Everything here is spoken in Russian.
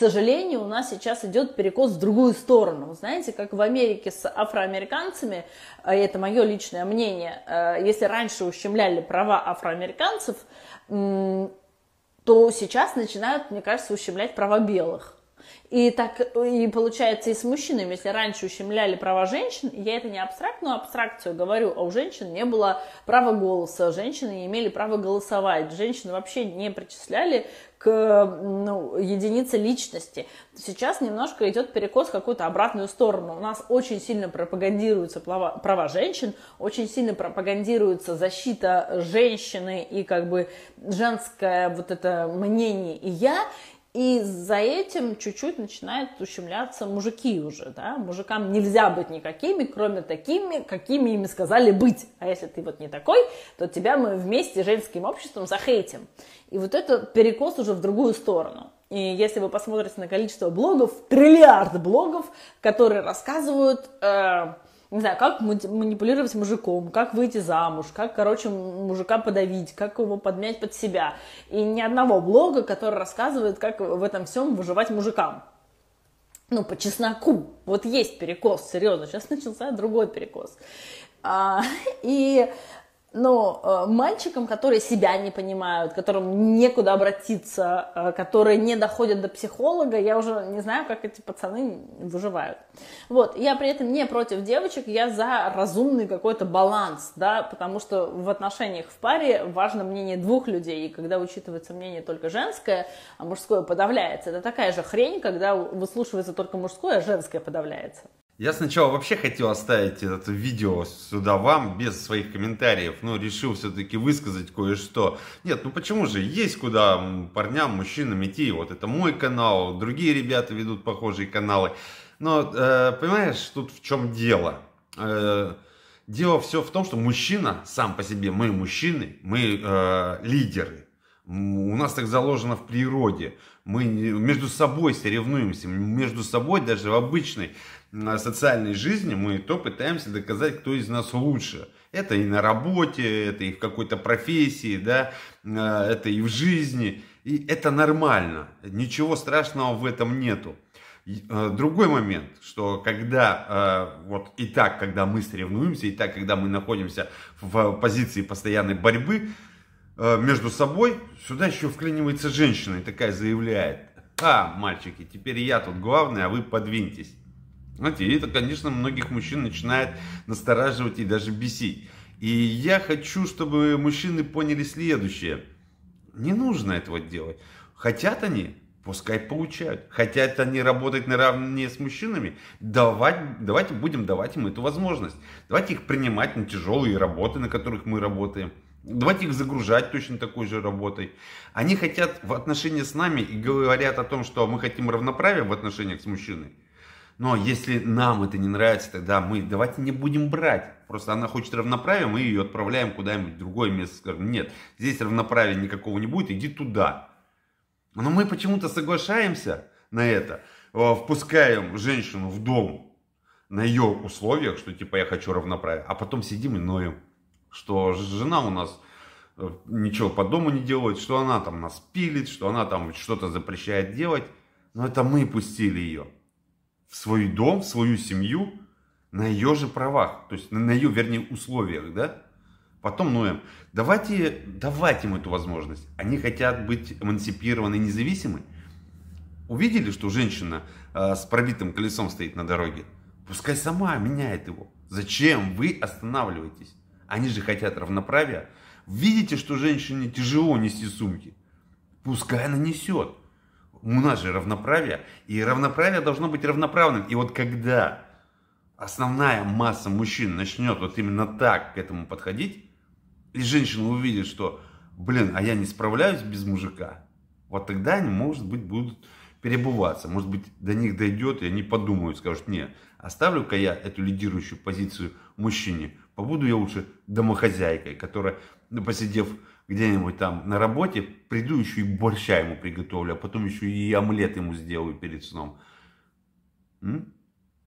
сожалению, у нас сейчас идет перекос в другую сторону. Знаете, как в Америке с афроамериканцами, а, это мое личное мнение, а, если раньше ущемляли права афроамериканцев, то сейчас начинают, мне кажется, ущемлять права белых. И так и получается и с мужчинами, если раньше ущемляли права женщин, я это не абстрактную абстракцию говорю, а у женщин не было права голоса, женщины не имели права голосовать, женщины вообще не причисляли к ну, единице личности. Сейчас немножко идет перекос в какую-то обратную сторону. У нас очень сильно пропагандируются права, права женщин, очень сильно пропагандируется защита женщины и как бы женское вот это мнение и я. И за этим чуть-чуть начинают ущемляться мужики уже, да, мужикам нельзя быть никакими, кроме такими, какими им сказали быть, а если ты вот не такой, то тебя мы вместе женским обществом захейтим. И вот это перекос уже в другую сторону. И если вы посмотрите на количество блогов, триллиард блогов, которые рассказывают... Э, не знаю, как манипулировать мужиком, как выйти замуж, как, короче, мужика подавить, как его подмять под себя. И ни одного блога, который рассказывает, как в этом всем выживать мужикам. Ну, по чесноку. Вот есть перекос, серьезно. Сейчас начался другой перекос. А, и но э, мальчикам, которые себя не понимают, которым некуда обратиться, э, которые не доходят до психолога, я уже не знаю, как эти пацаны выживают. Вот, я при этом не против девочек, я за разумный какой-то баланс, да, потому что в отношениях в паре важно мнение двух людей, и когда учитывается мнение только женское, а мужское подавляется, это такая же хрень, когда выслушивается только мужское, а женское подавляется. Я сначала вообще хотел оставить это видео сюда вам, без своих комментариев, но решил все-таки высказать кое-что. Нет, ну почему же, есть куда парням, мужчинам идти, вот это мой канал, другие ребята ведут похожие каналы. Но, э, понимаешь, тут в чем дело? Э, дело все в том, что мужчина сам по себе, мы мужчины, мы э, лидеры. У нас так заложено в природе. Мы между собой соревнуемся, между собой даже в обычной социальной жизни мы то пытаемся доказать, кто из нас лучше. Это и на работе, это и в какой-то профессии, да, э, это и в жизни. И это нормально, ничего страшного в этом нету. Э, другой момент, что когда, э, вот и так, когда мы соревнуемся, и так, когда мы находимся в позиции постоянной борьбы, Э, между собой. Сюда еще вклинивается женщина и такая заявляет. А, мальчики, теперь я тут главный, а вы подвиньтесь. Знаете, это, конечно, многих мужчин начинает настораживать и даже бесить. И я хочу, чтобы мужчины поняли следующее. Не нужно этого делать. Хотят они, пускай получают. Хотят они работать наравне с мужчинами, давать, давайте будем давать им эту возможность. Давайте их принимать на тяжелые работы, на которых мы работаем. Давайте их загружать точно такой же работой. Они хотят в отношении с нами и говорят о том, что мы хотим равноправия в отношениях с мужчиной. Но если нам это не нравится, тогда мы давайте не будем брать. Просто она хочет равноправия, мы ее отправляем куда-нибудь в другое место. Скажем, нет, здесь равноправия никакого не будет, иди туда. Но мы почему-то соглашаемся на это, э, впускаем женщину в дом на ее условиях, что типа я хочу равноправия, а потом сидим и ноем что жена у нас э, ничего по дому не делает, что она там нас пилит, что она там что-то запрещает делать. Но это мы пустили ее в свой дом, в свою семью на ее же правах, то есть на ее, вернее, условиях, да? Потом ноем. Ну, эм, давайте, давать им эту возможность. Они хотят быть эмансипированы и независимы. Увидели, что женщина э, с пробитым колесом стоит на дороге? Пускай сама меняет его. Зачем вы останавливаетесь? Они же хотят равноправия. Видите, что женщине тяжело нести сумки? Пускай она несет. У нас же равноправие. И равноправие должно быть равноправным. И вот когда основная масса мужчин начнет вот именно так к этому подходить, и женщина увидит, что, блин, а я не справляюсь без мужика, вот тогда они, может быть, будут перебываться. Может быть, до них дойдет, и они подумают, скажут, не, оставлю-ка я эту лидирующую позицию мужчине, а буду я лучше домохозяйкой, которая, ну, посидев где-нибудь там на работе, приду еще и борща ему приготовлю, а потом еще и омлет ему сделаю перед сном. М?